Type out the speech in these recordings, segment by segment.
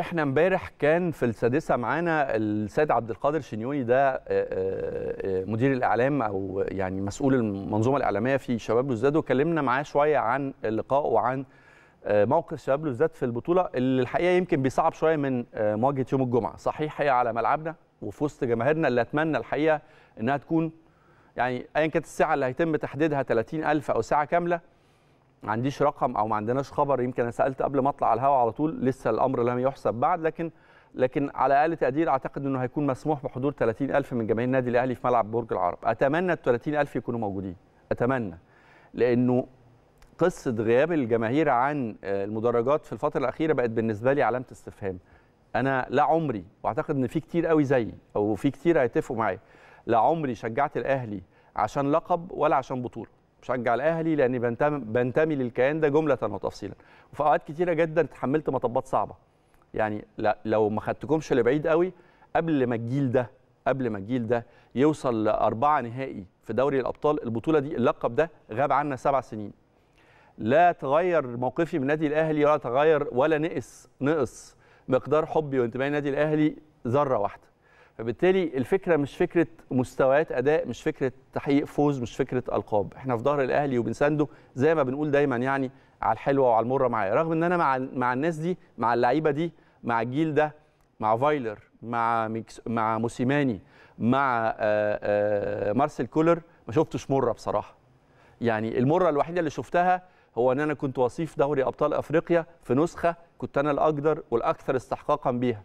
احنا امبارح كان في السادسه معانا السيد عبد القادر شنيوني ده آه، آه، آه، مدير الاعلام او يعني مسؤول المنظومه الاعلاميه في شباب لوزداد وكلمنا معاه شويه عن اللقاء وعن موقف شباب لوزداد في البطوله اللي الحقيقه يمكن بيصعب شويه من مواجهه يوم الجمعه صحيح هي على ملعبنا وفي وسط جماهيرنا اللي اتمنى الحقيقه انها تكون يعني ايا كانت الساعه اللي هيتم تحديدها 30000 او ساعه كامله ما عنديش رقم او ما عندناش خبر يمكن انا سالت قبل ما اطلع على الهواء على طول لسه الامر لم يحسب بعد لكن لكن على اقل تقدير اعتقد انه هيكون مسموح بحضور 30000 من جماهير النادي الاهلي في ملعب برج العرب اتمنى ال 30000 يكونوا موجودين اتمنى لانه قصه غياب الجماهير عن آه، المدرجات في الفتره الاخيره بقت بالنسبه لي علامه استفهام انا لا عمري واعتقد ان في كتير قوي زيي او في كتير هيتفقوا معايا لا عمري شجعت الاهلي عشان لقب ولا عشان بطوله بشجع الاهلي لاني بنتمي بنتمي للكيان ده جمله وتفصيلا وفي اوقات كتيره جدا اتحملت مطبات صعبه يعني لا لو ما خدتكمش لبعيد قوي قبل ما الجيل ده قبل ما الجيل ده يوصل لأربعة نهائي في دوري الأبطال البطولة دي اللقب ده غاب عنا سبع سنين لا تغير موقفي من نادي الأهلي ولا تغير ولا نقص نقص مقدار حبي وانتمائي للنادي الأهلي ذرة واحدة فبالتالي الفكره مش فكره مستويات اداء مش فكره تحقيق فوز مش فكره القاب احنا في ظهر الاهلي وبنسنده زي ما بنقول دايما يعني على الحلوه وعلى المره معايا رغم ان انا مع مع الناس دي مع اللعيبه دي مع الجيل ده مع فايلر مع ميكس مع موسيماني مع آآ آه، آآ آه، مارسيل كولر ما شفتش مره بصراحه يعني المره الوحيده اللي شفتها هو ان انا كنت وصيف دوري ابطال افريقيا في نسخه كنت انا الاقدر والاكثر استحقاقا بيها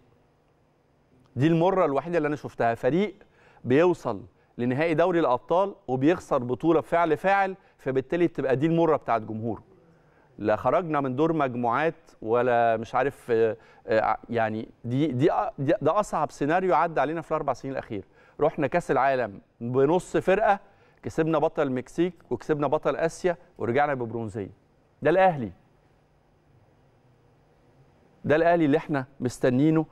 دي المره الوحيده اللي انا شفتها فريق بيوصل لنهائي دوري الابطال وبيخسر بطوله بفعل فاعل فبالتالي بتبقى دي المره بتاعه جمهوره لا خرجنا من دور مجموعات ولا مش عارف آه، آه، يعني دي دي ده اصعب سيناريو عدى علينا في الاربع سنين الاخيره رحنا كاس العالم بنص فرقه كسبنا بطل المكسيك وكسبنا بطل اسيا ورجعنا ببرونزيه ده الاهلي ده الاهلي اللي احنا مستنينه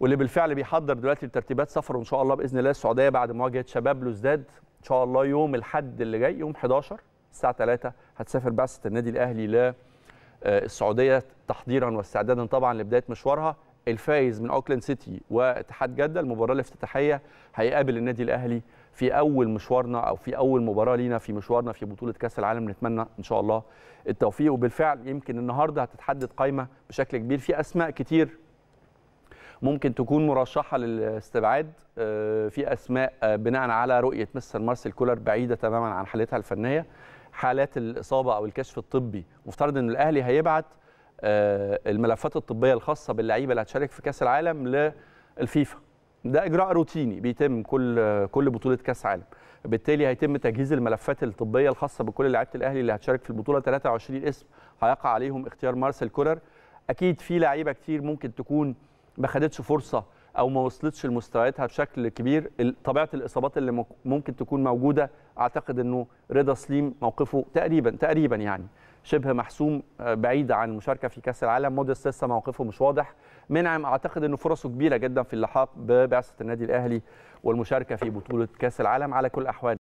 واللي بالفعل بيحضر دلوقتي لترتيبات سفره ان شاء الله باذن الله السعوديه بعد مواجهه شباب لوزداد ان شاء الله يوم الحد اللي جاي يوم 11 الساعه 3 هتسافر بعثه النادي الاهلي للسعوديه آه، تحضيرا واستعدادا طبعا لبدايه مشوارها الفايز من اوكلاند سيتي واتحاد جده المباراه الافتتاحيه هيقابل النادي الاهلي في اول مشوارنا او في اول مباراه لينا في مشوارنا في بطوله كاس العالم نتمنى ان شاء الله التوفيق وبالفعل يمكن النهارده هتتحدد قائمه بشكل كبير في اسماء كتير ممكن تكون مرشحه للاستبعاد آه، في اسماء آه، بناء على رؤيه مستر مارسيل كولر بعيده تماما عن حالتها الفنيه حالات الاصابه او الكشف الطبي مفترض ان الاهلي هيبعت آه، الملفات الطبيه الخاصه باللعيبه اللي هتشارك في كاس العالم للفيفا ده اجراء روتيني بيتم كل كل بطوله كاس عالم بالتالي هيتم تجهيز الملفات الطبيه الخاصه بكل لعيبه الاهلي اللي هتشارك في البطوله 23 اسم هيقع عليهم اختيار مارسيل كولر اكيد في لعيبه كتير ممكن تكون ما خدتش فرصه او ما وصلتش لمستوياتها بشكل كبير طبيعه الاصابات اللي ممكن تكون موجوده اعتقد انه رضا سليم موقفه تقريبا تقريبا يعني شبه محسوم آه، بعيد عن المشاركه في كاس العالم موديس لسه موقفه مش واضح منعم اعتقد انه فرصه كبيره جدا في اللحاق ببعثه النادي الاهلي والمشاركه في بطوله كاس العالم على كل الاحوال